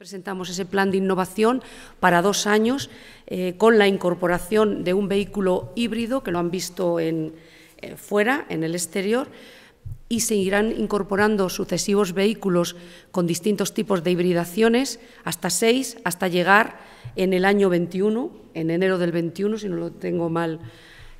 Presentamos ese plan de innovación para dos años eh, con la incorporación de un vehículo híbrido que lo han visto en, eh, fuera, en el exterior, y se irán incorporando sucesivos vehículos con distintos tipos de hibridaciones, hasta seis, hasta llegar en el año 21, en enero del 21, si no lo tengo mal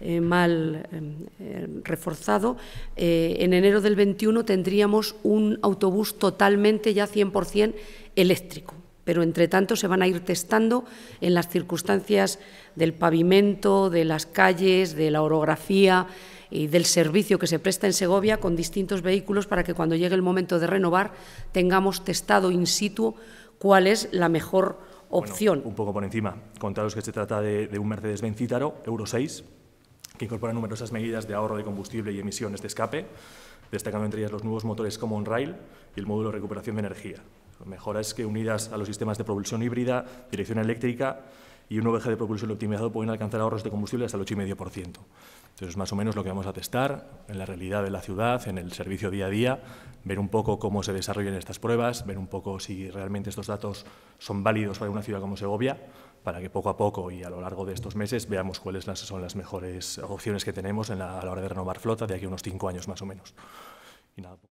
eh, mal em, eh, reforzado, eh, en enero del 21 tendríamos un autobús totalmente ya 100% eléctrico. Pero, entre tanto, se van a ir testando en las circunstancias del pavimento, de las calles, de la orografía y del servicio que se presta en Segovia con distintos vehículos para que cuando llegue el momento de renovar tengamos testado in situ cuál es la mejor opción. un poco por encima, contaros que se trata de, un Mercedes-Benz Euro 6, que incorpora numerosas medidas de ahorro de combustible y emisiones de escape, destacando entre ellas los nuevos motores Common Rail y el módulo de recuperación de energía. Mejoras que unidas a los sistemas de propulsión híbrida, dirección eléctrica y un oveja de propulsión optimizado pueden alcanzar ahorros de combustible hasta el 8,5%. Entonces, es más o menos lo que vamos a testar en la realidad de la ciudad, en el servicio día a día, ver un poco cómo se desarrollan estas pruebas, ver un poco si realmente estos datos son válidos para una ciudad como Segovia, para que poco a poco y a lo largo de estos meses veamos cuáles son las mejores opciones que tenemos a la hora de renovar flota de aquí a unos cinco años más o menos. Y nada.